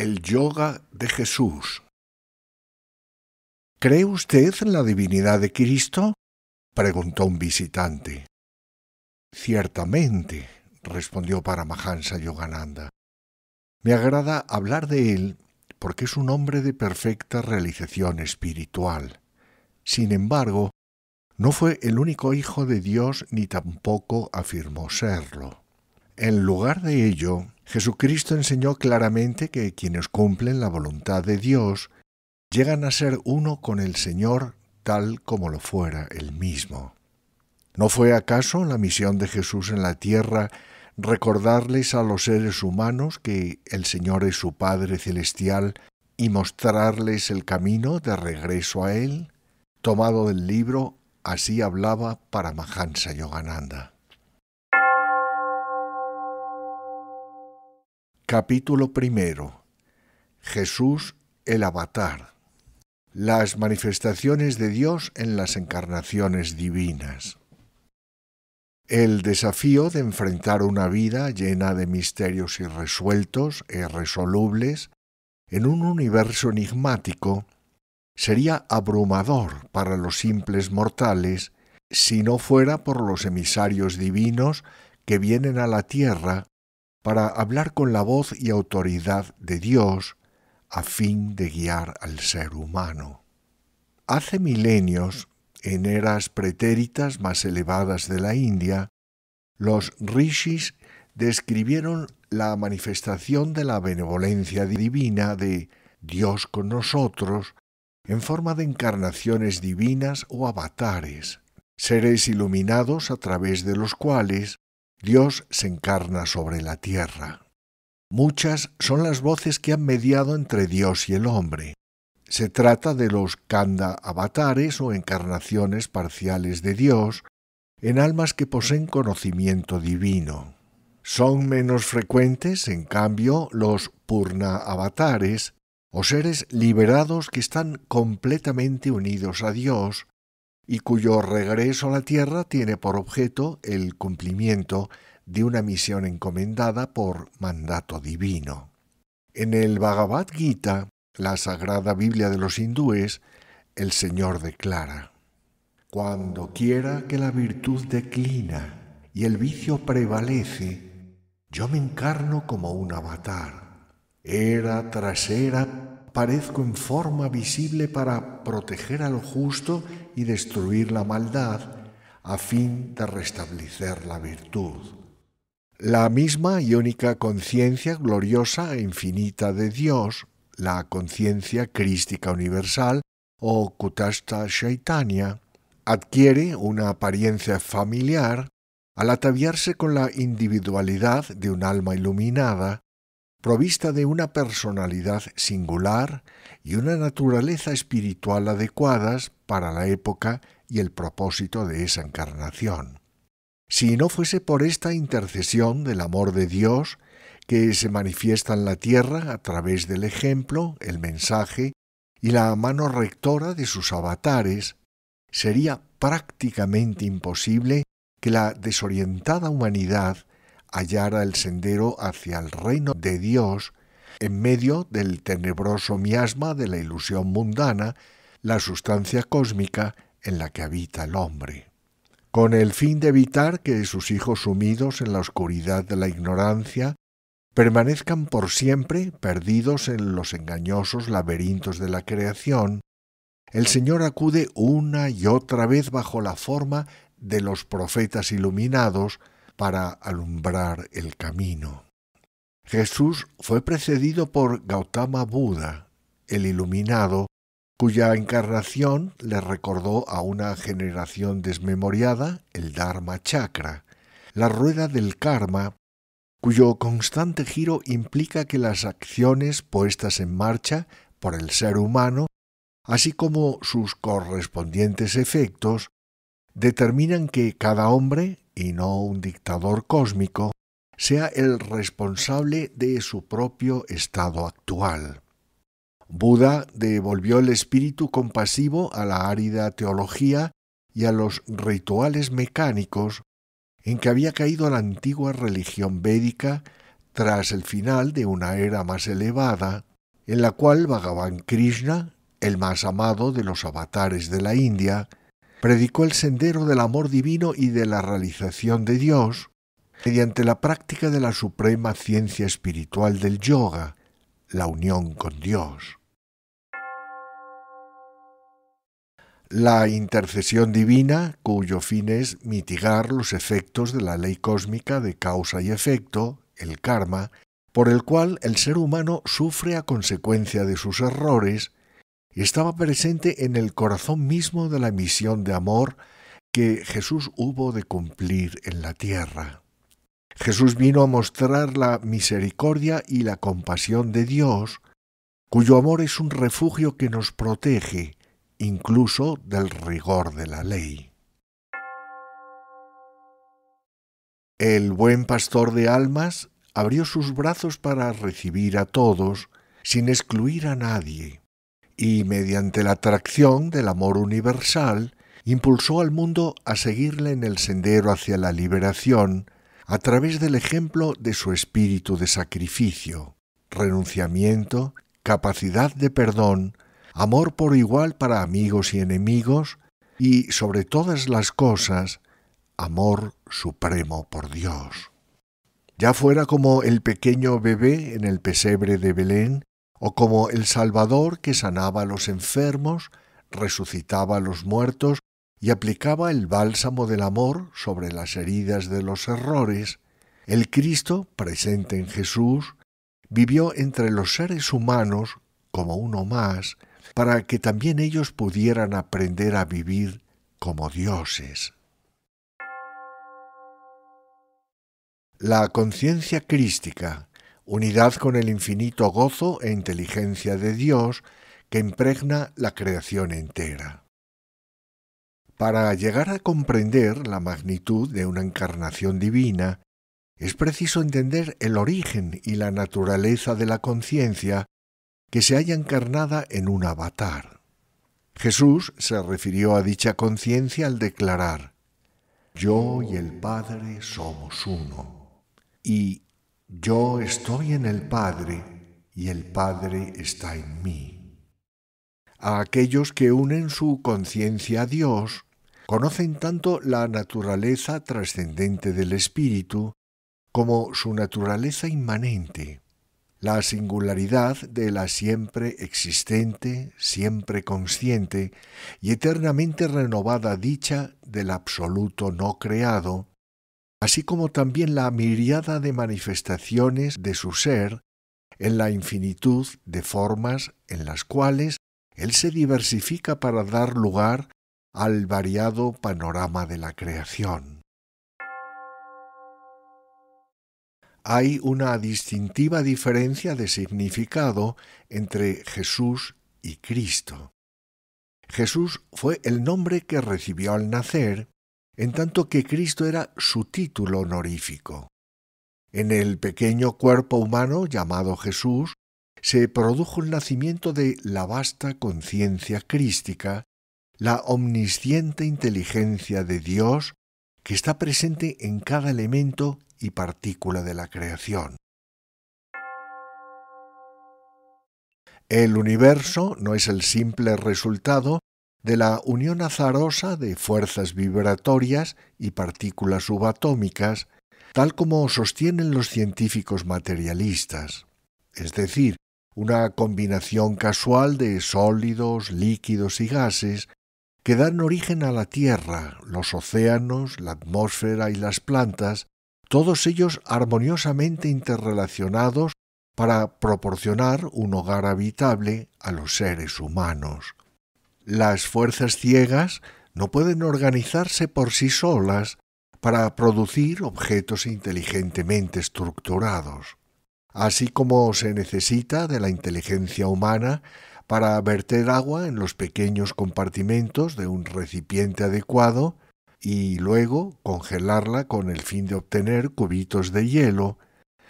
el yoga de Jesús. ¿Cree usted en la divinidad de Cristo? preguntó un visitante. Ciertamente, respondió Paramahansa Yogananda. Me agrada hablar de él porque es un hombre de perfecta realización espiritual. Sin embargo, no fue el único hijo de Dios ni tampoco afirmó serlo. En lugar de ello, Jesucristo enseñó claramente que quienes cumplen la voluntad de Dios llegan a ser uno con el Señor tal como lo fuera él mismo. ¿No fue acaso la misión de Jesús en la tierra recordarles a los seres humanos que el Señor es su Padre Celestial y mostrarles el camino de regreso a Él? Tomado del libro, así hablaba Paramahansa Yogananda. Capítulo primero. Jesús el avatar. Las manifestaciones de Dios en las encarnaciones divinas. El desafío de enfrentar una vida llena de misterios irresueltos e irresolubles en un universo enigmático sería abrumador para los simples mortales si no fuera por los emisarios divinos que vienen a la tierra para hablar con la voz y autoridad de Dios a fin de guiar al ser humano. Hace milenios, en eras pretéritas más elevadas de la India, los rishis describieron la manifestación de la benevolencia divina de Dios con nosotros en forma de encarnaciones divinas o avatares, seres iluminados a través de los cuales Dios se encarna sobre la tierra. Muchas son las voces que han mediado entre Dios y el hombre. Se trata de los kanda avatares o encarnaciones parciales de Dios en almas que poseen conocimiento divino. Son menos frecuentes, en cambio, los purna avatares o seres liberados que están completamente unidos a Dios y cuyo regreso a la tierra tiene por objeto el cumplimiento de una misión encomendada por mandato divino. En el Bhagavad Gita, la sagrada Biblia de los hindúes, el Señor declara, Cuando quiera que la virtud declina y el vicio prevalece, yo me encarno como un avatar. Era tras era aparezco en forma visible para proteger al justo y destruir la maldad, a fin de restablecer la virtud. La misma y única conciencia gloriosa e infinita de Dios, la conciencia crística universal o Kutasta shaitania, adquiere una apariencia familiar al ataviarse con la individualidad de un alma iluminada provista de una personalidad singular y una naturaleza espiritual adecuadas para la época y el propósito de esa encarnación. Si no fuese por esta intercesión del amor de Dios, que se manifiesta en la tierra a través del ejemplo, el mensaje y la mano rectora de sus avatares, sería prácticamente imposible que la desorientada humanidad hallara el sendero hacia el reino de Dios en medio del tenebroso miasma de la ilusión mundana, la sustancia cósmica en la que habita el hombre. Con el fin de evitar que sus hijos sumidos en la oscuridad de la ignorancia permanezcan por siempre perdidos en los engañosos laberintos de la creación, el Señor acude una y otra vez bajo la forma de los profetas iluminados para alumbrar el camino. Jesús fue precedido por Gautama Buda, el iluminado, cuya encarnación le recordó a una generación desmemoriada el Dharma Chakra, la rueda del karma, cuyo constante giro implica que las acciones puestas en marcha por el ser humano, así como sus correspondientes efectos, determinan que cada hombre y no un dictador cósmico, sea el responsable de su propio estado actual. Buda devolvió el espíritu compasivo a la árida teología y a los rituales mecánicos en que había caído la antigua religión védica tras el final de una era más elevada, en la cual Bhagavan Krishna, el más amado de los avatares de la India, predicó el sendero del amor divino y de la realización de Dios mediante la práctica de la suprema ciencia espiritual del yoga, la unión con Dios. La intercesión divina, cuyo fin es mitigar los efectos de la ley cósmica de causa y efecto, el karma, por el cual el ser humano sufre a consecuencia de sus errores estaba presente en el corazón mismo de la misión de amor que Jesús hubo de cumplir en la tierra. Jesús vino a mostrar la misericordia y la compasión de Dios, cuyo amor es un refugio que nos protege incluso del rigor de la ley. El buen pastor de almas abrió sus brazos para recibir a todos, sin excluir a nadie y mediante la atracción del amor universal, impulsó al mundo a seguirle en el sendero hacia la liberación a través del ejemplo de su espíritu de sacrificio, renunciamiento, capacidad de perdón, amor por igual para amigos y enemigos y, sobre todas las cosas, amor supremo por Dios. Ya fuera como el pequeño bebé en el pesebre de Belén, o como el Salvador que sanaba a los enfermos, resucitaba a los muertos y aplicaba el bálsamo del amor sobre las heridas de los errores, el Cristo, presente en Jesús, vivió entre los seres humanos como uno más, para que también ellos pudieran aprender a vivir como dioses. La conciencia crística unidad con el infinito gozo e inteligencia de Dios que impregna la creación entera. Para llegar a comprender la magnitud de una encarnación divina, es preciso entender el origen y la naturaleza de la conciencia que se haya encarnada en un avatar. Jesús se refirió a dicha conciencia al declarar, Yo y el Padre somos uno. Y yo estoy en el Padre y el Padre está en mí. A aquellos que unen su conciencia a Dios, conocen tanto la naturaleza trascendente del Espíritu como su naturaleza inmanente, la singularidad de la siempre existente, siempre consciente y eternamente renovada dicha del absoluto no creado, así como también la miriada de manifestaciones de su ser en la infinitud de formas en las cuales Él se diversifica para dar lugar al variado panorama de la creación. Hay una distintiva diferencia de significado entre Jesús y Cristo. Jesús fue el nombre que recibió al nacer en tanto que Cristo era su título honorífico. En el pequeño cuerpo humano llamado Jesús se produjo el nacimiento de la vasta conciencia crística, la omnisciente inteligencia de Dios que está presente en cada elemento y partícula de la creación. El universo no es el simple resultado de la unión azarosa de fuerzas vibratorias y partículas subatómicas, tal como sostienen los científicos materialistas, es decir, una combinación casual de sólidos, líquidos y gases que dan origen a la Tierra, los océanos, la atmósfera y las plantas, todos ellos armoniosamente interrelacionados para proporcionar un hogar habitable a los seres humanos las fuerzas ciegas no pueden organizarse por sí solas para producir objetos inteligentemente estructurados, así como se necesita de la inteligencia humana para verter agua en los pequeños compartimentos de un recipiente adecuado y luego congelarla con el fin de obtener cubitos de hielo.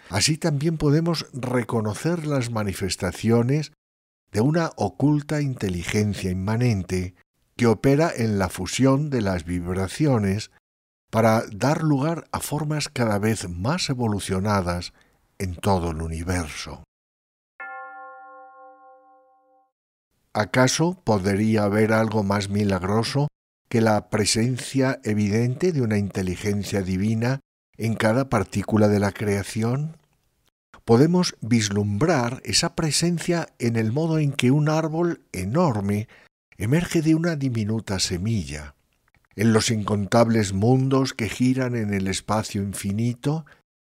Así también podemos reconocer las manifestaciones de una oculta inteligencia inmanente que opera en la fusión de las vibraciones para dar lugar a formas cada vez más evolucionadas en todo el universo. ¿Acaso podría haber algo más milagroso que la presencia evidente de una inteligencia divina en cada partícula de la creación? podemos vislumbrar esa presencia en el modo en que un árbol enorme emerge de una diminuta semilla. En los incontables mundos que giran en el espacio infinito,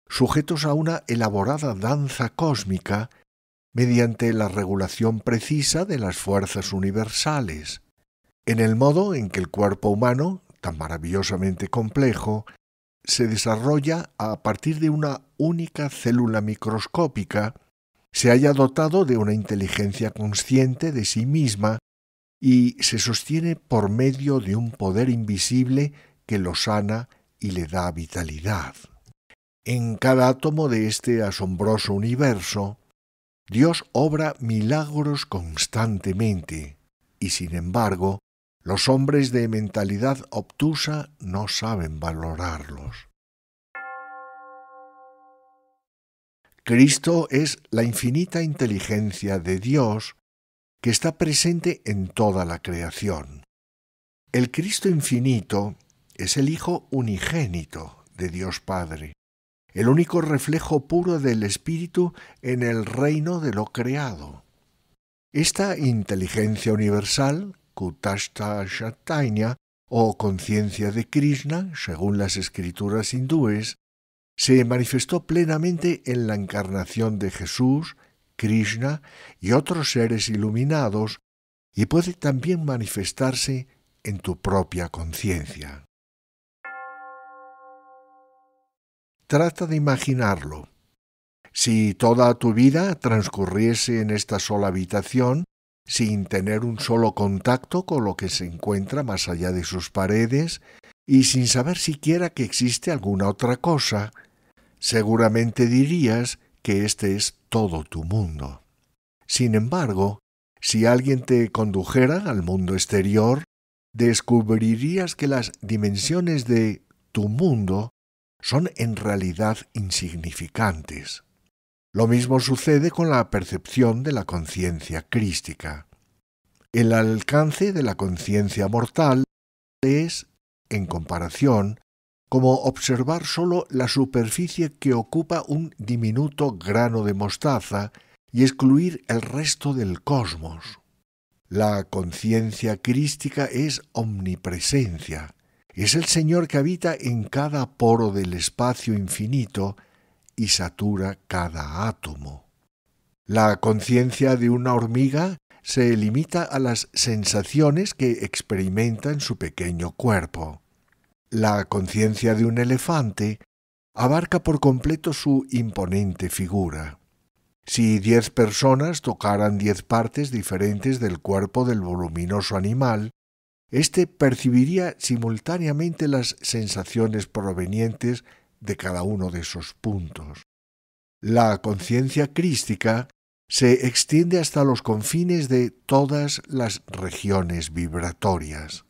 sujetos a una elaborada danza cósmica mediante la regulación precisa de las fuerzas universales, en el modo en que el cuerpo humano, tan maravillosamente complejo, se desarrolla a partir de una única célula microscópica, se haya dotado de una inteligencia consciente de sí misma y se sostiene por medio de un poder invisible que lo sana y le da vitalidad. En cada átomo de este asombroso universo, Dios obra milagros constantemente, y sin embargo, los hombres de mentalidad obtusa no saben valorarlos. Cristo es la infinita inteligencia de Dios que está presente en toda la creación. El Cristo infinito es el Hijo unigénito de Dios Padre, el único reflejo puro del Espíritu en el reino de lo creado. Esta inteligencia universal Kutashta Shataina o conciencia de Krishna, según las escrituras hindúes, se manifestó plenamente en la encarnación de Jesús, Krishna y otros seres iluminados y puede también manifestarse en tu propia conciencia. Trata de imaginarlo. Si toda tu vida transcurriese en esta sola habitación, sin tener un solo contacto con lo que se encuentra más allá de sus paredes y sin saber siquiera que existe alguna otra cosa, seguramente dirías que este es todo tu mundo. Sin embargo, si alguien te condujera al mundo exterior, descubrirías que las dimensiones de tu mundo son en realidad insignificantes. Lo mismo sucede con la percepción de la conciencia crística. El alcance de la conciencia mortal es, en comparación, como observar sólo la superficie que ocupa un diminuto grano de mostaza y excluir el resto del cosmos. La conciencia crística es omnipresencia, es el Señor que habita en cada poro del espacio infinito y satura cada átomo. La conciencia de una hormiga se limita a las sensaciones que experimenta en su pequeño cuerpo. La conciencia de un elefante abarca por completo su imponente figura. Si diez personas tocaran diez partes diferentes del cuerpo del voluminoso animal, éste percibiría simultáneamente las sensaciones provenientes de cada uno de esos puntos. La conciencia crística se extiende hasta los confines de todas las regiones vibratorias.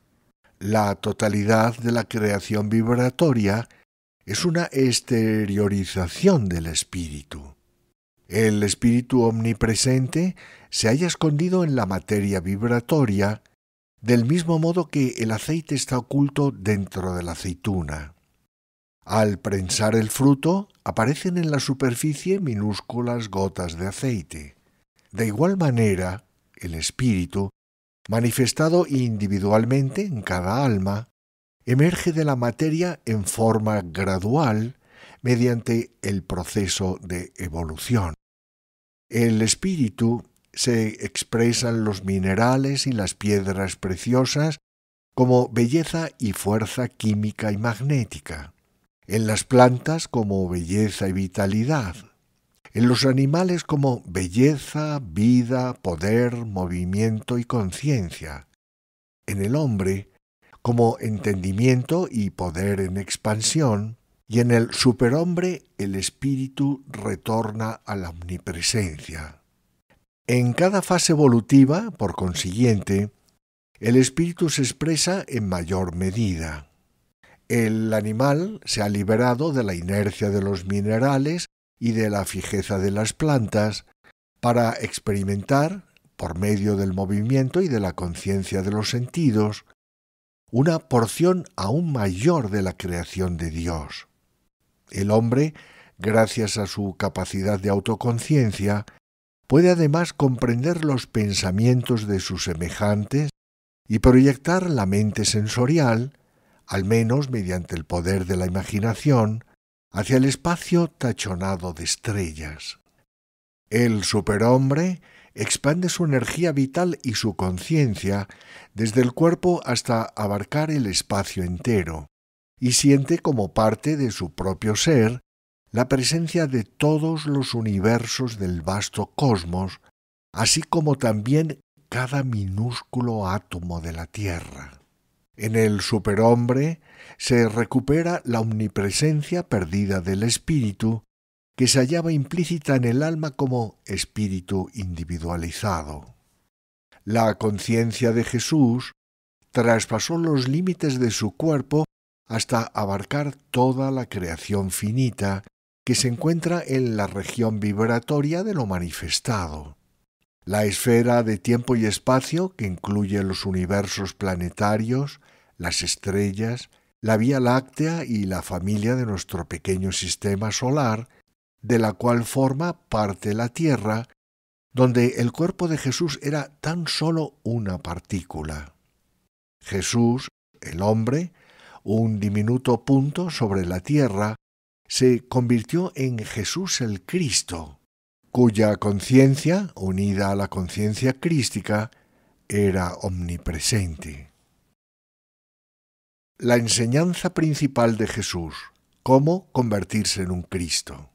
La totalidad de la creación vibratoria es una exteriorización del espíritu. El espíritu omnipresente se halla escondido en la materia vibratoria, del mismo modo que el aceite está oculto dentro de la aceituna. Al prensar el fruto, aparecen en la superficie minúsculas gotas de aceite. De igual manera, el espíritu, manifestado individualmente en cada alma, emerge de la materia en forma gradual mediante el proceso de evolución. El espíritu se expresan los minerales y las piedras preciosas como belleza y fuerza química y magnética en las plantas como belleza y vitalidad, en los animales como belleza, vida, poder, movimiento y conciencia, en el hombre como entendimiento y poder en expansión, y en el superhombre el espíritu retorna a la omnipresencia. En cada fase evolutiva, por consiguiente, el espíritu se expresa en mayor medida el animal se ha liberado de la inercia de los minerales y de la fijeza de las plantas para experimentar, por medio del movimiento y de la conciencia de los sentidos, una porción aún mayor de la creación de Dios. El hombre, gracias a su capacidad de autoconciencia, puede además comprender los pensamientos de sus semejantes y proyectar la mente sensorial al menos mediante el poder de la imaginación, hacia el espacio tachonado de estrellas. El superhombre expande su energía vital y su conciencia desde el cuerpo hasta abarcar el espacio entero, y siente como parte de su propio ser la presencia de todos los universos del vasto cosmos, así como también cada minúsculo átomo de la Tierra. En el superhombre se recupera la omnipresencia perdida del espíritu que se hallaba implícita en el alma como espíritu individualizado. La conciencia de Jesús traspasó los límites de su cuerpo hasta abarcar toda la creación finita que se encuentra en la región vibratoria de lo manifestado. La esfera de tiempo y espacio, que incluye los universos planetarios, las estrellas, la Vía Láctea y la familia de nuestro pequeño sistema solar, de la cual forma parte la Tierra, donde el cuerpo de Jesús era tan solo una partícula. Jesús, el hombre, un diminuto punto sobre la Tierra, se convirtió en Jesús el Cristo, cuya conciencia, unida a la conciencia crística, era omnipresente. La enseñanza principal de Jesús, cómo convertirse en un Cristo.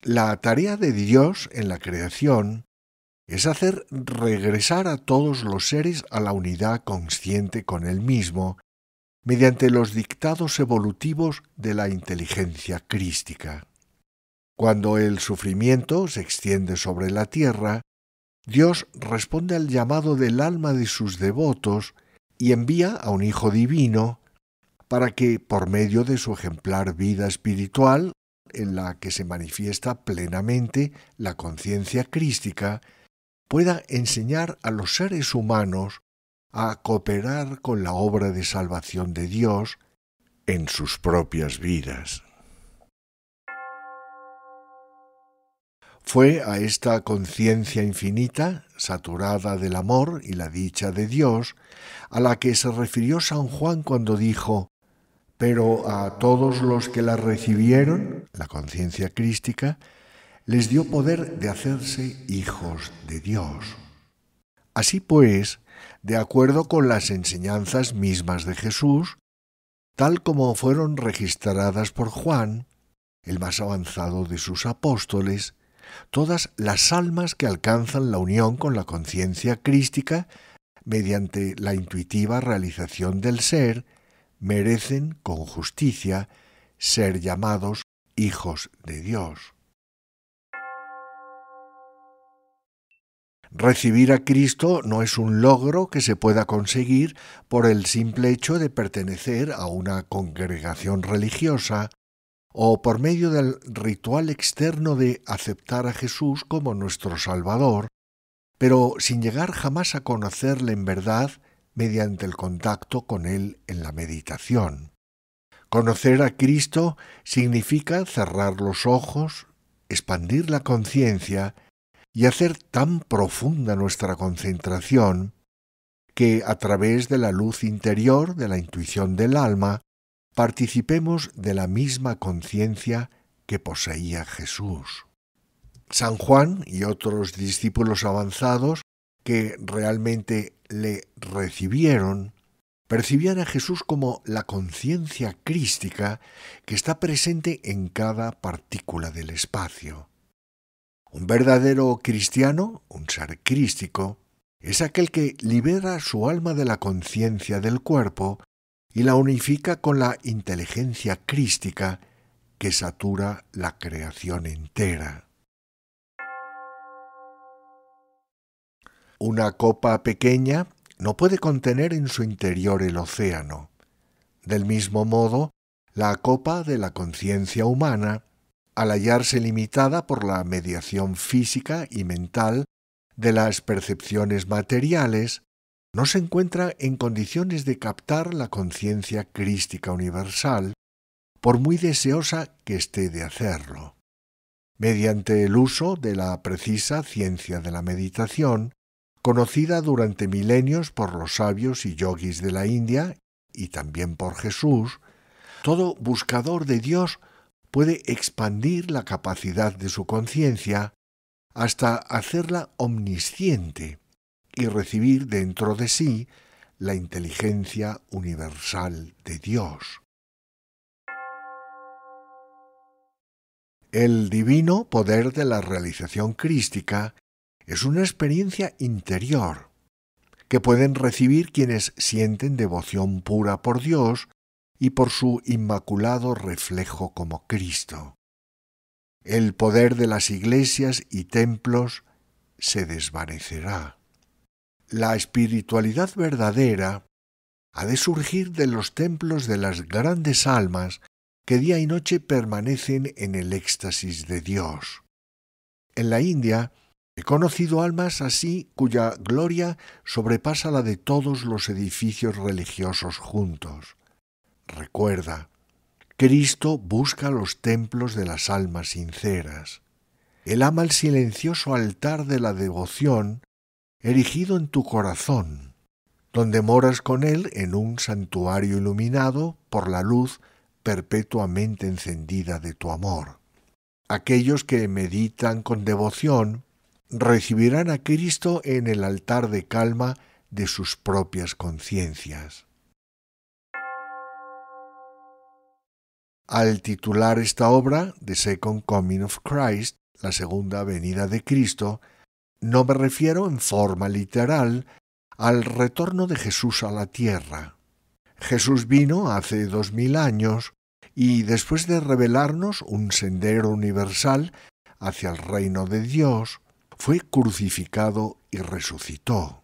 La tarea de Dios en la creación es hacer regresar a todos los seres a la unidad consciente con Él mismo mediante los dictados evolutivos de la inteligencia crística. Cuando el sufrimiento se extiende sobre la tierra, Dios responde al llamado del alma de sus devotos y envía a un Hijo Divino para que, por medio de su ejemplar vida espiritual, en la que se manifiesta plenamente la conciencia crística, pueda enseñar a los seres humanos a cooperar con la obra de salvación de Dios en sus propias vidas. Fue a esta conciencia infinita, saturada del amor y la dicha de Dios, a la que se refirió San Juan cuando dijo, pero a todos los que la recibieron, la conciencia crística, les dio poder de hacerse hijos de Dios. Así pues, de acuerdo con las enseñanzas mismas de Jesús, tal como fueron registradas por Juan, el más avanzado de sus apóstoles, todas las almas que alcanzan la unión con la conciencia crística mediante la intuitiva realización del ser, merecen con justicia ser llamados hijos de Dios. Recibir a Cristo no es un logro que se pueda conseguir por el simple hecho de pertenecer a una congregación religiosa o por medio del ritual externo de aceptar a Jesús como nuestro Salvador, pero sin llegar jamás a conocerle en verdad mediante el contacto con Él en la meditación. Conocer a Cristo significa cerrar los ojos, expandir la conciencia y hacer tan profunda nuestra concentración que a través de la luz interior de la intuición del alma participemos de la misma conciencia que poseía Jesús. San Juan y otros discípulos avanzados que realmente le recibieron, percibían a Jesús como la conciencia crística que está presente en cada partícula del espacio. Un verdadero cristiano, un ser crístico, es aquel que libera su alma de la conciencia del cuerpo y la unifica con la inteligencia crística que satura la creación entera. Una copa pequeña no puede contener en su interior el océano. Del mismo modo, la copa de la conciencia humana, al hallarse limitada por la mediación física y mental de las percepciones materiales, no se encuentra en condiciones de captar la conciencia crística universal, por muy deseosa que esté de hacerlo. Mediante el uso de la precisa ciencia de la meditación, conocida durante milenios por los sabios y yogis de la India y también por Jesús, todo buscador de Dios puede expandir la capacidad de su conciencia hasta hacerla omnisciente, y recibir dentro de sí la inteligencia universal de Dios. El divino poder de la realización crística es una experiencia interior que pueden recibir quienes sienten devoción pura por Dios y por su inmaculado reflejo como Cristo. El poder de las iglesias y templos se desvanecerá. La espiritualidad verdadera ha de surgir de los templos de las grandes almas que día y noche permanecen en el éxtasis de Dios. En la India he conocido almas así cuya gloria sobrepasa la de todos los edificios religiosos juntos. Recuerda, Cristo busca los templos de las almas sinceras. Él ama el silencioso altar de la devoción erigido en tu corazón, donde moras con Él en un santuario iluminado por la luz perpetuamente encendida de tu amor. Aquellos que meditan con devoción recibirán a Cristo en el altar de calma de sus propias conciencias. Al titular esta obra, The Second Coming of Christ, la segunda venida de Cristo, no me refiero en forma literal al retorno de Jesús a la tierra. Jesús vino hace dos mil años y después de revelarnos un sendero universal hacia el reino de Dios, fue crucificado y resucitó.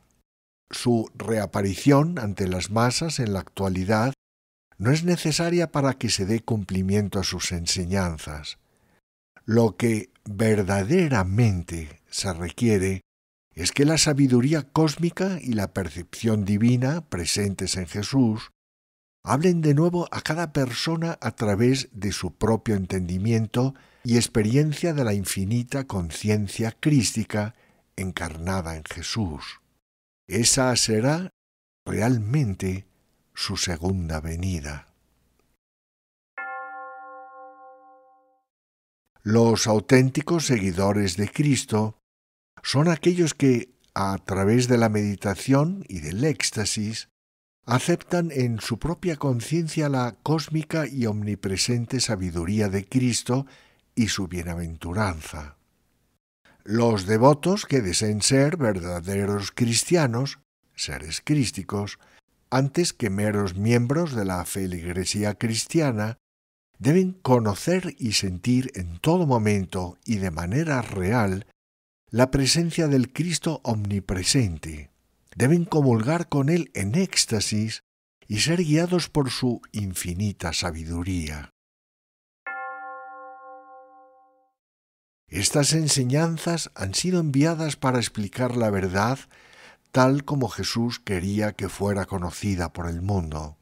Su reaparición ante las masas en la actualidad no es necesaria para que se dé cumplimiento a sus enseñanzas. Lo que verdaderamente se requiere es que la sabiduría cósmica y la percepción divina presentes en Jesús hablen de nuevo a cada persona a través de su propio entendimiento y experiencia de la infinita conciencia crística encarnada en Jesús. Esa será realmente su segunda venida. Los auténticos seguidores de Cristo son aquellos que, a través de la meditación y del éxtasis, aceptan en su propia conciencia la cósmica y omnipresente sabiduría de Cristo y su bienaventuranza. Los devotos que deseen ser verdaderos cristianos, seres crísticos, antes que meros miembros de la feligresía cristiana, deben conocer y sentir en todo momento y de manera real la presencia del Cristo omnipresente. Deben comulgar con Él en éxtasis y ser guiados por su infinita sabiduría. Estas enseñanzas han sido enviadas para explicar la verdad tal como Jesús quería que fuera conocida por el mundo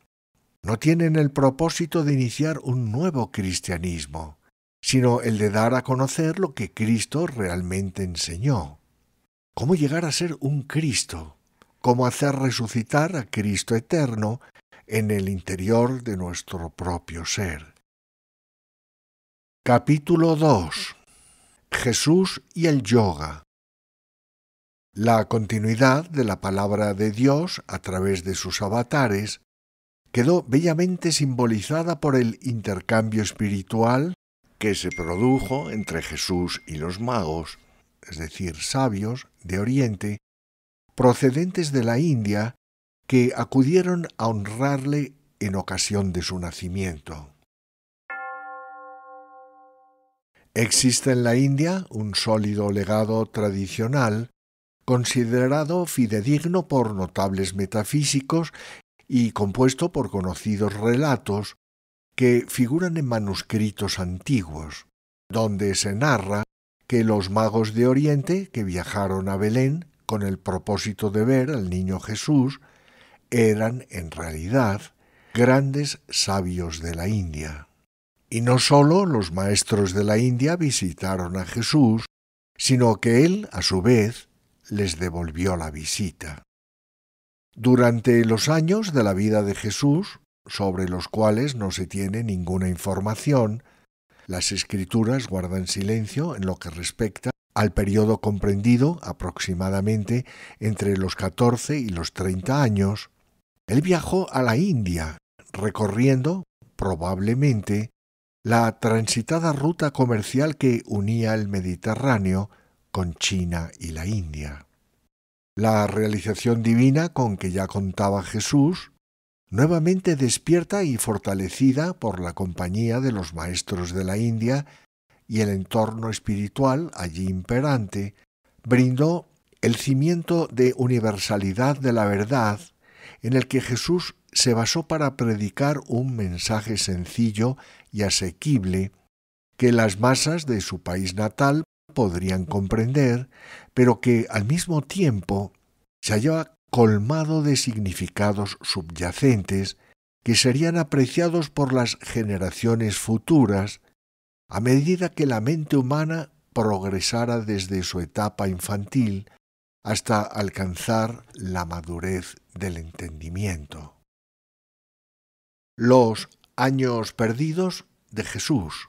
no tienen el propósito de iniciar un nuevo cristianismo, sino el de dar a conocer lo que Cristo realmente enseñó. Cómo llegar a ser un Cristo, cómo hacer resucitar a Cristo eterno en el interior de nuestro propio ser. Capítulo 2 Jesús y el yoga. La continuidad de la palabra de Dios a través de sus avatares quedó bellamente simbolizada por el intercambio espiritual que se produjo entre Jesús y los magos, es decir, sabios de Oriente, procedentes de la India, que acudieron a honrarle en ocasión de su nacimiento. Existe en la India un sólido legado tradicional considerado fidedigno por notables metafísicos y compuesto por conocidos relatos que figuran en manuscritos antiguos, donde se narra que los magos de Oriente que viajaron a Belén con el propósito de ver al niño Jesús eran en realidad grandes sabios de la India. Y no sólo los maestros de la India visitaron a Jesús, sino que él, a su vez, les devolvió la visita. Durante los años de la vida de Jesús, sobre los cuales no se tiene ninguna información, las escrituras guardan silencio en lo que respecta al periodo comprendido aproximadamente entre los 14 y los 30 años, él viajó a la India, recorriendo, probablemente, la transitada ruta comercial que unía el Mediterráneo con China y la India. La realización divina con que ya contaba Jesús, nuevamente despierta y fortalecida por la compañía de los maestros de la India y el entorno espiritual allí imperante, brindó el cimiento de universalidad de la verdad en el que Jesús se basó para predicar un mensaje sencillo y asequible que las masas de su país natal podrían comprender pero que al mismo tiempo se hallaba colmado de significados subyacentes que serían apreciados por las generaciones futuras a medida que la mente humana progresara desde su etapa infantil hasta alcanzar la madurez del entendimiento. Los años perdidos de Jesús.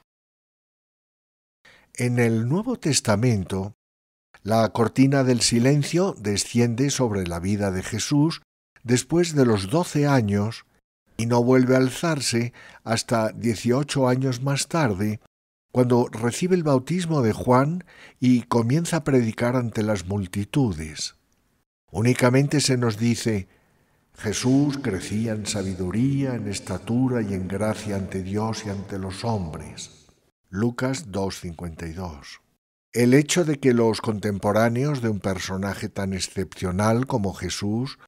En el Nuevo Testamento, la cortina del silencio desciende sobre la vida de Jesús después de los doce años y no vuelve a alzarse hasta dieciocho años más tarde, cuando recibe el bautismo de Juan y comienza a predicar ante las multitudes. Únicamente se nos dice, Jesús crecía en sabiduría, en estatura y en gracia ante Dios y ante los hombres. Lucas 2.52 el hecho de que los contemporáneos de un personaje tan excepcional como Jesús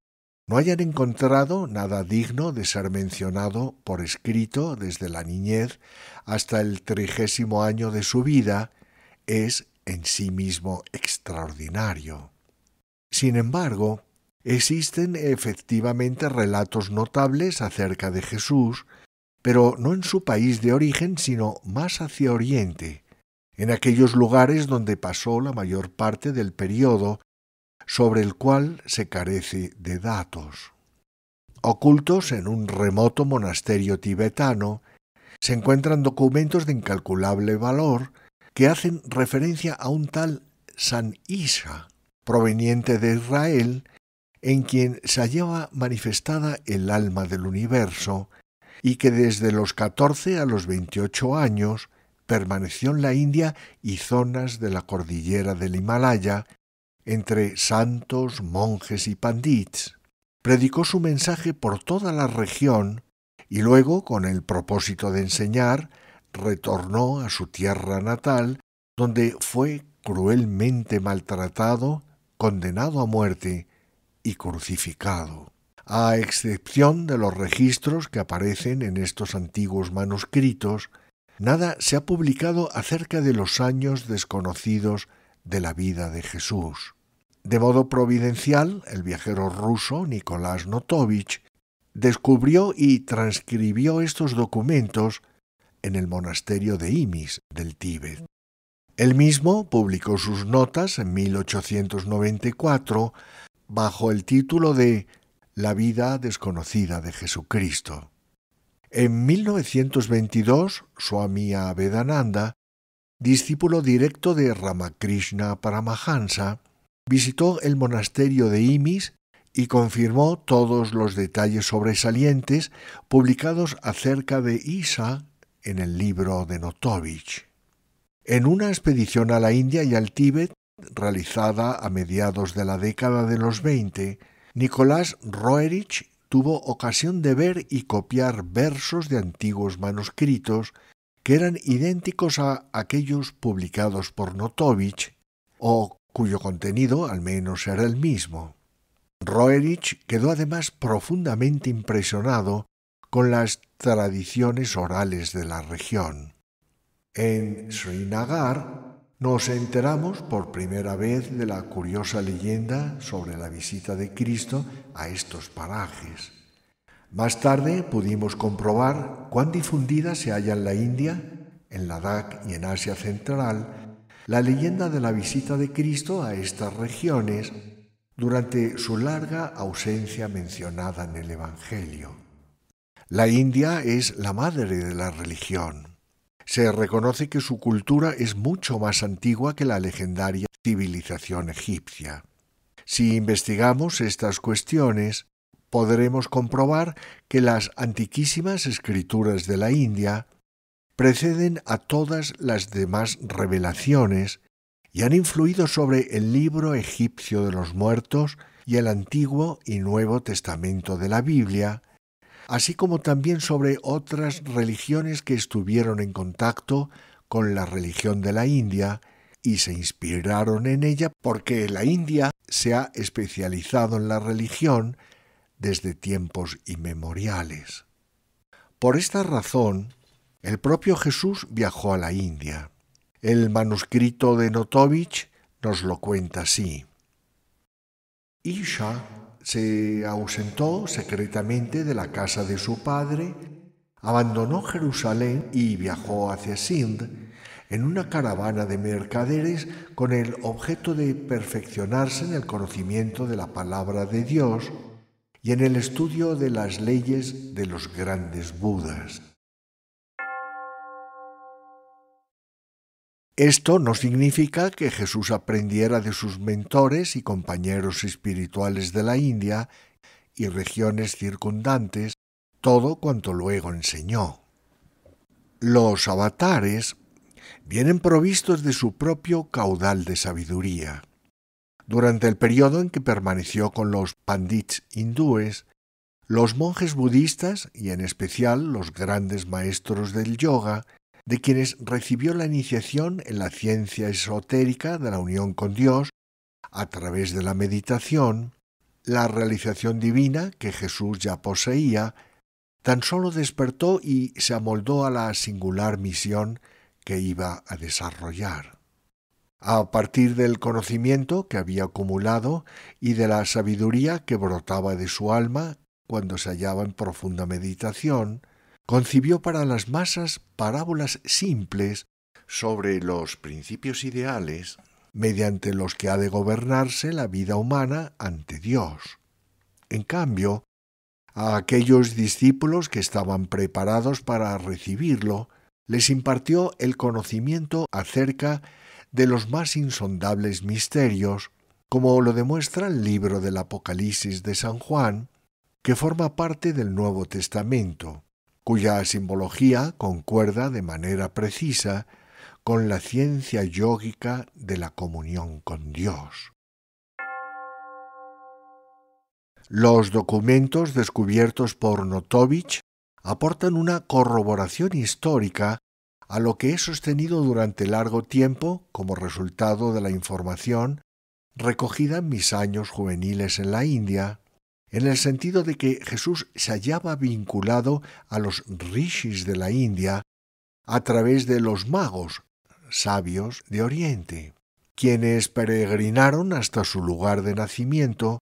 no hayan encontrado nada digno de ser mencionado por escrito desde la niñez hasta el trigésimo año de su vida es en sí mismo extraordinario. Sin embargo, existen efectivamente relatos notables acerca de Jesús, pero no en su país de origen, sino más hacia Oriente, en aquellos lugares donde pasó la mayor parte del periodo sobre el cual se carece de datos. Ocultos en un remoto monasterio tibetano, se encuentran documentos de incalculable valor que hacen referencia a un tal San Isha, proveniente de Israel, en quien se hallaba manifestada el alma del universo, y que desde los 14 a los 28 años permaneció en la India y zonas de la cordillera del Himalaya, entre santos, monjes y pandits. Predicó su mensaje por toda la región y luego, con el propósito de enseñar, retornó a su tierra natal, donde fue cruelmente maltratado, condenado a muerte y crucificado. A excepción de los registros que aparecen en estos antiguos manuscritos, nada se ha publicado acerca de los años desconocidos de la vida de Jesús. De modo providencial, el viajero ruso Nicolás Notovich descubrió y transcribió estos documentos en el monasterio de Imis del Tíbet. Él mismo publicó sus notas en 1894 bajo el título de La vida desconocida de Jesucristo. En 1922, Swami Vedananda, discípulo directo de Ramakrishna Paramahansa, visitó el monasterio de Imis y confirmó todos los detalles sobresalientes publicados acerca de Isa en el libro de Notovich. En una expedición a la India y al Tíbet, realizada a mediados de la década de los 20, Nicolás Roerich tuvo ocasión de ver y copiar versos de antiguos manuscritos que eran idénticos a aquellos publicados por Notovich o cuyo contenido al menos era el mismo. Roerich quedó además profundamente impresionado con las tradiciones orales de la región. En Srinagar nos enteramos por primera vez de la curiosa leyenda sobre la visita de Cristo a estos parajes. Más tarde pudimos comprobar cuán difundida se halla en la India, en Ladakh y en Asia Central la leyenda de la visita de Cristo a estas regiones durante su larga ausencia mencionada en el Evangelio. La India es la madre de la religión se reconoce que su cultura es mucho más antigua que la legendaria civilización egipcia. Si investigamos estas cuestiones, podremos comprobar que las antiquísimas escrituras de la India preceden a todas las demás revelaciones y han influido sobre el libro egipcio de los muertos y el Antiguo y Nuevo Testamento de la Biblia, así como también sobre otras religiones que estuvieron en contacto con la religión de la India y se inspiraron en ella porque la India se ha especializado en la religión desde tiempos inmemoriales. Por esta razón, el propio Jesús viajó a la India. El manuscrito de Notovich nos lo cuenta así. Isha se ausentó secretamente de la casa de su padre, abandonó Jerusalén y viajó hacia Sindh en una caravana de mercaderes con el objeto de perfeccionarse en el conocimiento de la palabra de Dios y en el estudio de las leyes de los grandes Budas. Esto no significa que Jesús aprendiera de sus mentores y compañeros espirituales de la India y regiones circundantes todo cuanto luego enseñó. Los avatares vienen provistos de su propio caudal de sabiduría. Durante el periodo en que permaneció con los pandits hindúes, los monjes budistas y en especial los grandes maestros del yoga de quienes recibió la iniciación en la ciencia esotérica de la unión con Dios a través de la meditación, la realización divina que Jesús ya poseía, tan solo despertó y se amoldó a la singular misión que iba a desarrollar. A partir del conocimiento que había acumulado y de la sabiduría que brotaba de su alma cuando se hallaba en profunda meditación, concibió para las masas parábolas simples sobre los principios ideales mediante los que ha de gobernarse la vida humana ante Dios. En cambio, a aquellos discípulos que estaban preparados para recibirlo, les impartió el conocimiento acerca de los más insondables misterios, como lo demuestra el libro del Apocalipsis de San Juan, que forma parte del Nuevo Testamento cuya simbología concuerda de manera precisa con la ciencia yógica de la comunión con Dios. Los documentos descubiertos por Notovich aportan una corroboración histórica a lo que he sostenido durante largo tiempo como resultado de la información recogida en mis años juveniles en la India en el sentido de que Jesús se hallaba vinculado a los rishis de la India a través de los magos, sabios de Oriente, quienes peregrinaron hasta su lugar de nacimiento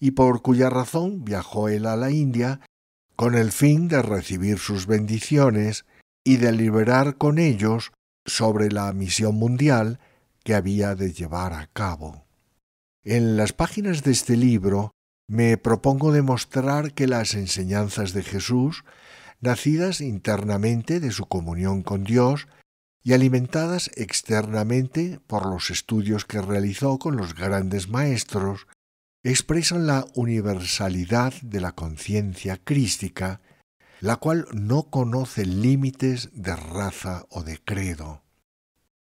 y por cuya razón viajó él a la India con el fin de recibir sus bendiciones y de liberar con ellos sobre la misión mundial que había de llevar a cabo. En las páginas de este libro me propongo demostrar que las enseñanzas de Jesús, nacidas internamente de su comunión con Dios y alimentadas externamente por los estudios que realizó con los grandes maestros, expresan la universalidad de la conciencia crística, la cual no conoce límites de raza o de credo.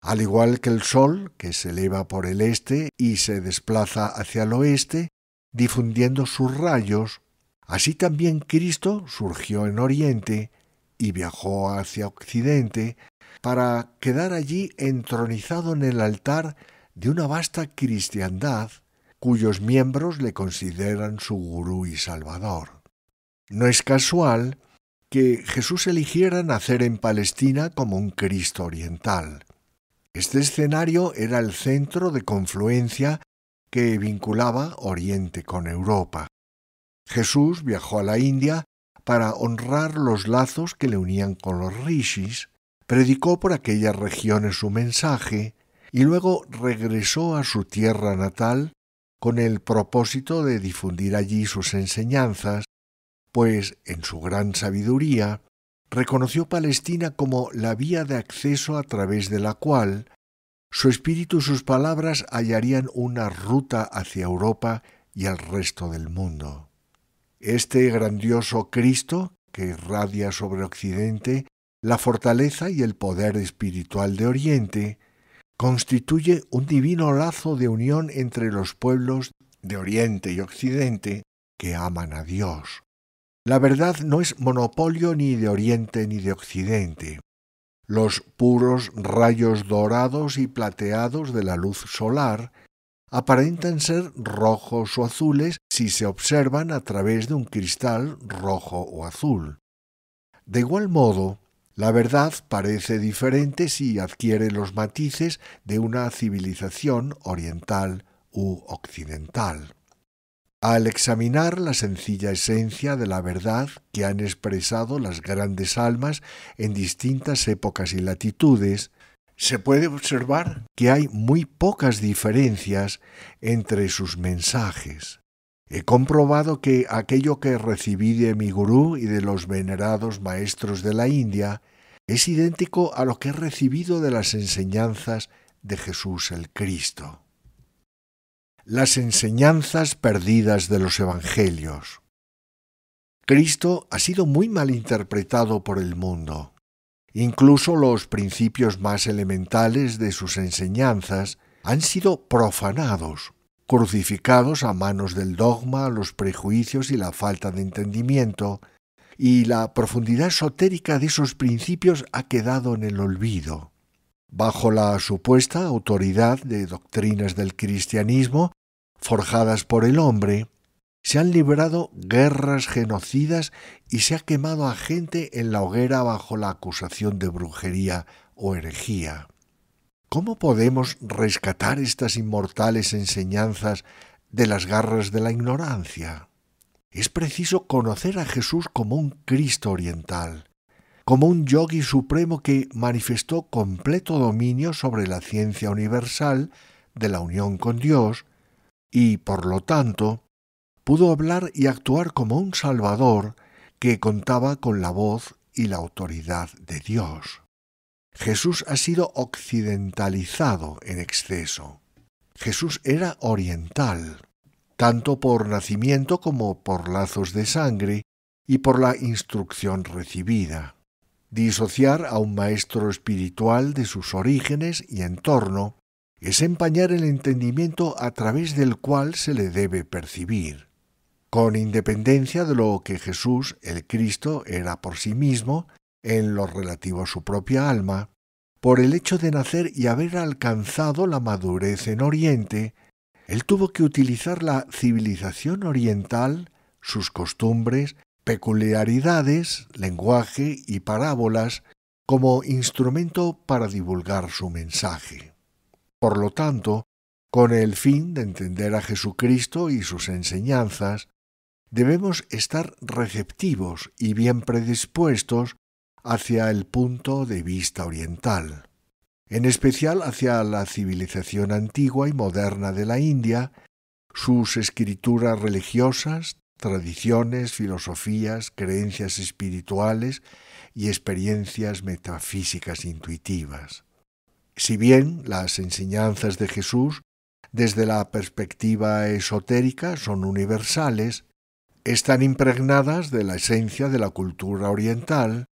Al igual que el sol, que se eleva por el este y se desplaza hacia el oeste, difundiendo sus rayos, así también Cristo surgió en Oriente y viajó hacia Occidente para quedar allí entronizado en el altar de una vasta cristiandad cuyos miembros le consideran su gurú y salvador. No es casual que Jesús eligiera nacer en Palestina como un Cristo oriental. Este escenario era el centro de confluencia que vinculaba Oriente con Europa. Jesús viajó a la India para honrar los lazos que le unían con los rishis, predicó por aquellas regiones su mensaje y luego regresó a su tierra natal con el propósito de difundir allí sus enseñanzas, pues en su gran sabiduría reconoció Palestina como la vía de acceso a través de la cual su espíritu y sus palabras hallarían una ruta hacia Europa y al resto del mundo. Este grandioso Cristo, que irradia sobre Occidente la fortaleza y el poder espiritual de Oriente, constituye un divino lazo de unión entre los pueblos de Oriente y Occidente que aman a Dios. La verdad no es monopolio ni de Oriente ni de Occidente. Los puros rayos dorados y plateados de la luz solar aparentan ser rojos o azules si se observan a través de un cristal rojo o azul. De igual modo, la verdad parece diferente si adquiere los matices de una civilización oriental u occidental al examinar la sencilla esencia de la verdad que han expresado las grandes almas en distintas épocas y latitudes, se puede observar que hay muy pocas diferencias entre sus mensajes. He comprobado que aquello que recibí de mi gurú y de los venerados maestros de la India es idéntico a lo que he recibido de las enseñanzas de Jesús el Cristo las enseñanzas perdidas de los Evangelios. Cristo ha sido muy mal interpretado por el mundo. Incluso los principios más elementales de sus enseñanzas han sido profanados, crucificados a manos del dogma, los prejuicios y la falta de entendimiento, y la profundidad esotérica de esos principios ha quedado en el olvido bajo la supuesta autoridad de doctrinas del cristianismo forjadas por el hombre, se han librado guerras genocidas y se ha quemado a gente en la hoguera bajo la acusación de brujería o herejía. ¿Cómo podemos rescatar estas inmortales enseñanzas de las garras de la ignorancia? Es preciso conocer a Jesús como un Cristo oriental, como un yogi supremo que manifestó completo dominio sobre la ciencia universal de la unión con Dios y, por lo tanto, pudo hablar y actuar como un Salvador que contaba con la voz y la autoridad de Dios. Jesús ha sido occidentalizado en exceso. Jesús era oriental, tanto por nacimiento como por lazos de sangre y por la instrucción recibida. Disociar a un maestro espiritual de sus orígenes y entorno es empañar el entendimiento a través del cual se le debe percibir. Con independencia de lo que Jesús, el Cristo, era por sí mismo, en lo relativo a su propia alma, por el hecho de nacer y haber alcanzado la madurez en Oriente, él tuvo que utilizar la civilización oriental, sus costumbres, peculiaridades, lenguaje y parábolas como instrumento para divulgar su mensaje. Por lo tanto, con el fin de entender a Jesucristo y sus enseñanzas, debemos estar receptivos y bien predispuestos hacia el punto de vista oriental, en especial hacia la civilización antigua y moderna de la India, sus escrituras religiosas, tradiciones, filosofías, creencias espirituales y experiencias metafísicas intuitivas. Si bien las enseñanzas de Jesús, desde la perspectiva esotérica, son universales, están impregnadas de la esencia de la cultura oriental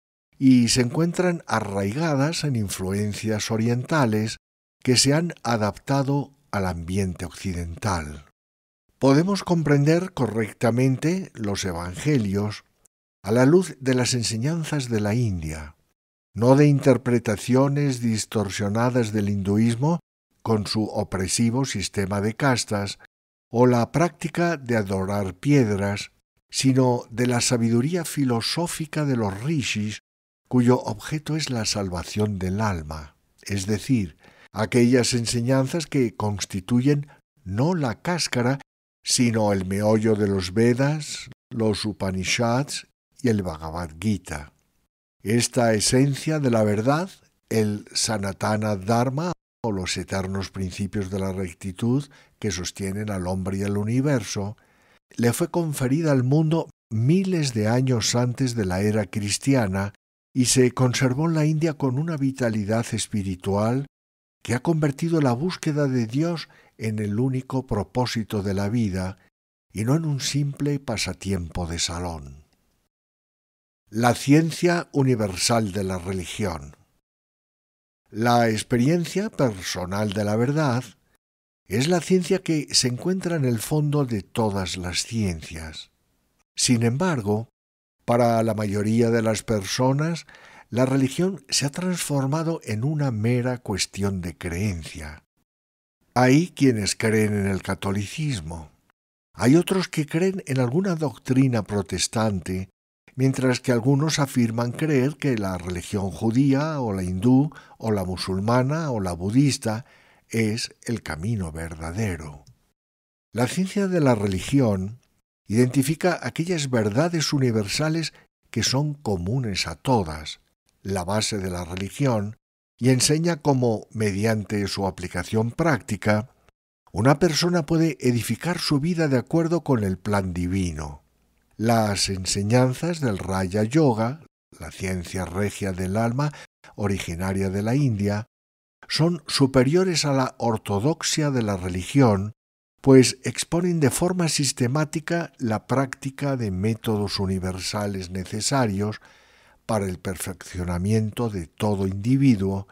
y se encuentran arraigadas en influencias orientales que se han adaptado al ambiente occidental podemos comprender correctamente los evangelios a la luz de las enseñanzas de la India, no de interpretaciones distorsionadas del hinduismo con su opresivo sistema de castas o la práctica de adorar piedras, sino de la sabiduría filosófica de los rishis cuyo objeto es la salvación del alma, es decir, aquellas enseñanzas que constituyen no la cáscara, sino el meollo de los Vedas, los Upanishads y el Bhagavad Gita. Esta esencia de la verdad, el Sanatana Dharma o los eternos principios de la rectitud que sostienen al hombre y al universo, le fue conferida al mundo miles de años antes de la era cristiana y se conservó en la India con una vitalidad espiritual que ha convertido la búsqueda de Dios en el único propósito de la vida y no en un simple pasatiempo de salón. La ciencia universal de la religión. La experiencia personal de la verdad es la ciencia que se encuentra en el fondo de todas las ciencias. Sin embargo, para la mayoría de las personas, la religión se ha transformado en una mera cuestión de creencia. Hay quienes creen en el catolicismo. Hay otros que creen en alguna doctrina protestante, mientras que algunos afirman creer que la religión judía o la hindú o la musulmana o la budista es el camino verdadero. La ciencia de la religión identifica aquellas verdades universales que son comunes a todas, la base de la religión, y enseña cómo, mediante su aplicación práctica, una persona puede edificar su vida de acuerdo con el plan divino. Las enseñanzas del Raya Yoga, la ciencia regia del alma originaria de la India, son superiores a la ortodoxia de la religión, pues exponen de forma sistemática la práctica de métodos universales necesarios para el perfeccionamiento de todo individuo,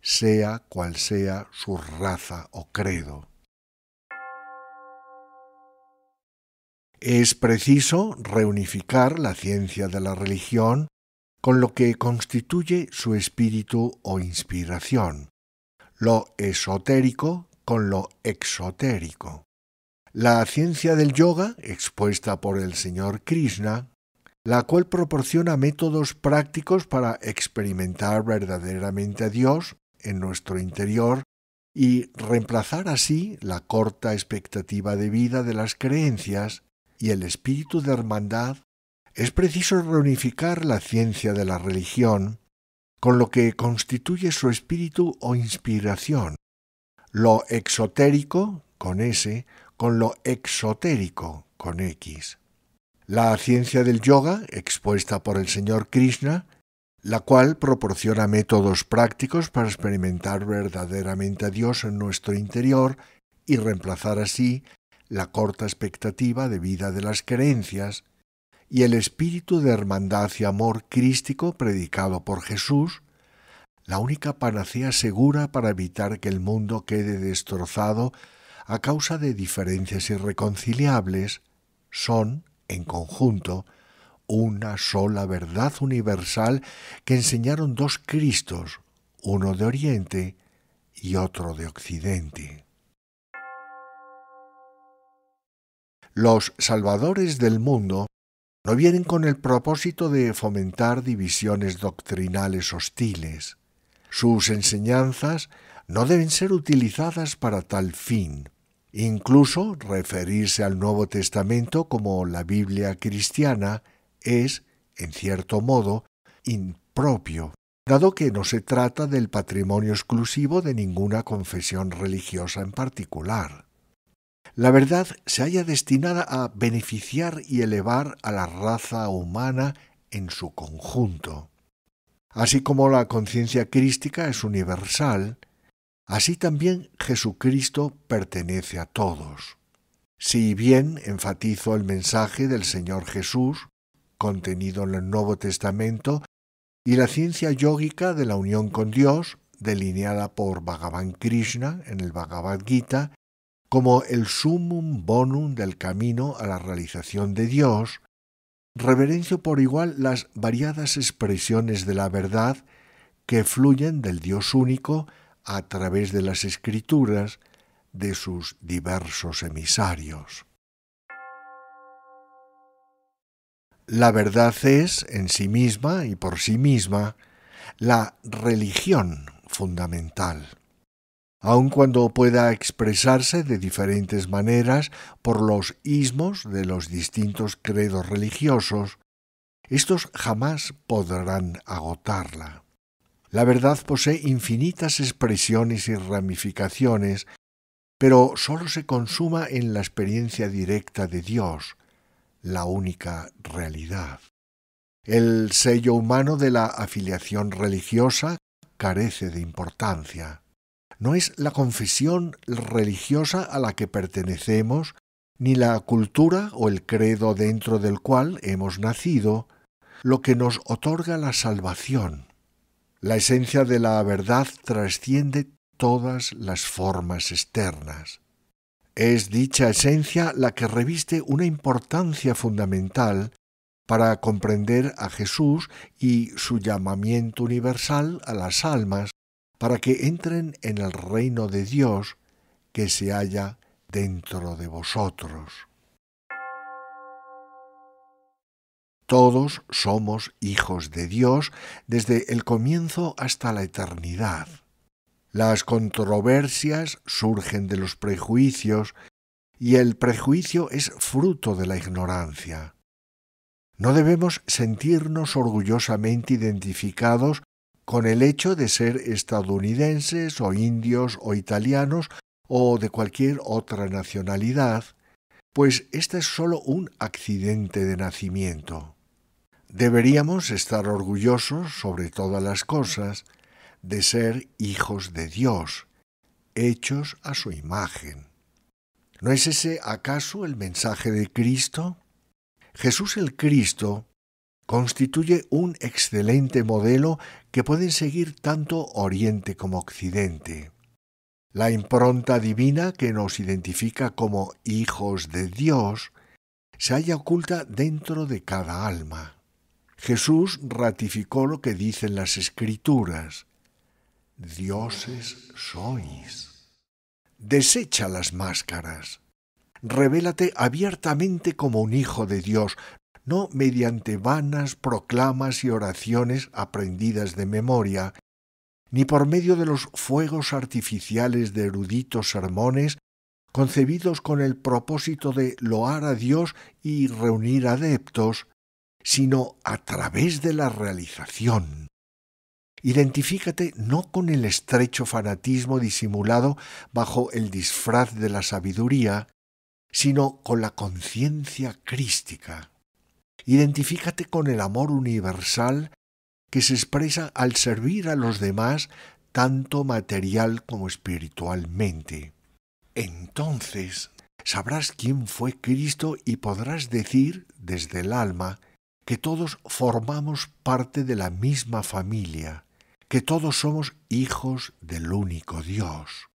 sea cual sea su raza o credo. Es preciso reunificar la ciencia de la religión con lo que constituye su espíritu o inspiración, lo esotérico con lo exotérico. La ciencia del yoga, expuesta por el señor Krishna, la cual proporciona métodos prácticos para experimentar verdaderamente a Dios en nuestro interior y reemplazar así la corta expectativa de vida de las creencias y el espíritu de hermandad, es preciso reunificar la ciencia de la religión con lo que constituye su espíritu o inspiración, lo exotérico con S, con lo exotérico con X la ciencia del yoga expuesta por el señor Krishna, la cual proporciona métodos prácticos para experimentar verdaderamente a Dios en nuestro interior y reemplazar así la corta expectativa de vida de las creencias, y el espíritu de hermandad y amor crístico predicado por Jesús, la única panacea segura para evitar que el mundo quede destrozado a causa de diferencias irreconciliables, son en conjunto una sola verdad universal que enseñaron dos Cristos, uno de Oriente y otro de Occidente. Los salvadores del mundo no vienen con el propósito de fomentar divisiones doctrinales hostiles. Sus enseñanzas no deben ser utilizadas para tal fin. Incluso referirse al Nuevo Testamento como la Biblia cristiana es, en cierto modo, impropio, dado que no se trata del patrimonio exclusivo de ninguna confesión religiosa en particular. La verdad se halla destinada a beneficiar y elevar a la raza humana en su conjunto. Así como la conciencia crística es universal, Así también Jesucristo pertenece a todos. Si bien enfatizo el mensaje del Señor Jesús, contenido en el Nuevo Testamento, y la ciencia yógica de la unión con Dios, delineada por Bhagavan Krishna en el Bhagavad Gita, como el summum bonum del camino a la realización de Dios, reverencio por igual las variadas expresiones de la verdad que fluyen del Dios único a través de las escrituras de sus diversos emisarios. La verdad es, en sí misma y por sí misma, la religión fundamental, aun cuando pueda expresarse de diferentes maneras por los ismos de los distintos credos religiosos, estos jamás podrán agotarla. La verdad posee infinitas expresiones y ramificaciones, pero sólo se consuma en la experiencia directa de Dios, la única realidad. El sello humano de la afiliación religiosa carece de importancia. No es la confesión religiosa a la que pertenecemos, ni la cultura o el credo dentro del cual hemos nacido, lo que nos otorga la salvación la esencia de la verdad trasciende todas las formas externas. Es dicha esencia la que reviste una importancia fundamental para comprender a Jesús y su llamamiento universal a las almas para que entren en el reino de Dios que se halla dentro de vosotros. Todos somos hijos de Dios desde el comienzo hasta la eternidad. Las controversias surgen de los prejuicios y el prejuicio es fruto de la ignorancia. No debemos sentirnos orgullosamente identificados con el hecho de ser estadounidenses o indios o italianos o de cualquier otra nacionalidad, pues este es solo un accidente de nacimiento. Deberíamos estar orgullosos sobre todas las cosas de ser hijos de Dios, hechos a su imagen. ¿No es ese acaso el mensaje de Cristo? Jesús el Cristo constituye un excelente modelo que pueden seguir tanto Oriente como Occidente. La impronta divina que nos identifica como hijos de Dios se halla oculta dentro de cada alma. Jesús ratificó lo que dicen las escrituras. Dioses sois. Desecha las máscaras. Revélate abiertamente como un hijo de Dios, no mediante vanas proclamas y oraciones aprendidas de memoria, ni por medio de los fuegos artificiales de eruditos sermones concebidos con el propósito de loar a Dios y reunir adeptos, sino a través de la realización. Identifícate no con el estrecho fanatismo disimulado bajo el disfraz de la sabiduría, sino con la conciencia crística. Identifícate con el amor universal que se expresa al servir a los demás tanto material como espiritualmente. Entonces sabrás quién fue Cristo y podrás decir desde el alma que todos formamos parte de la misma familia, que todos somos hijos del único Dios.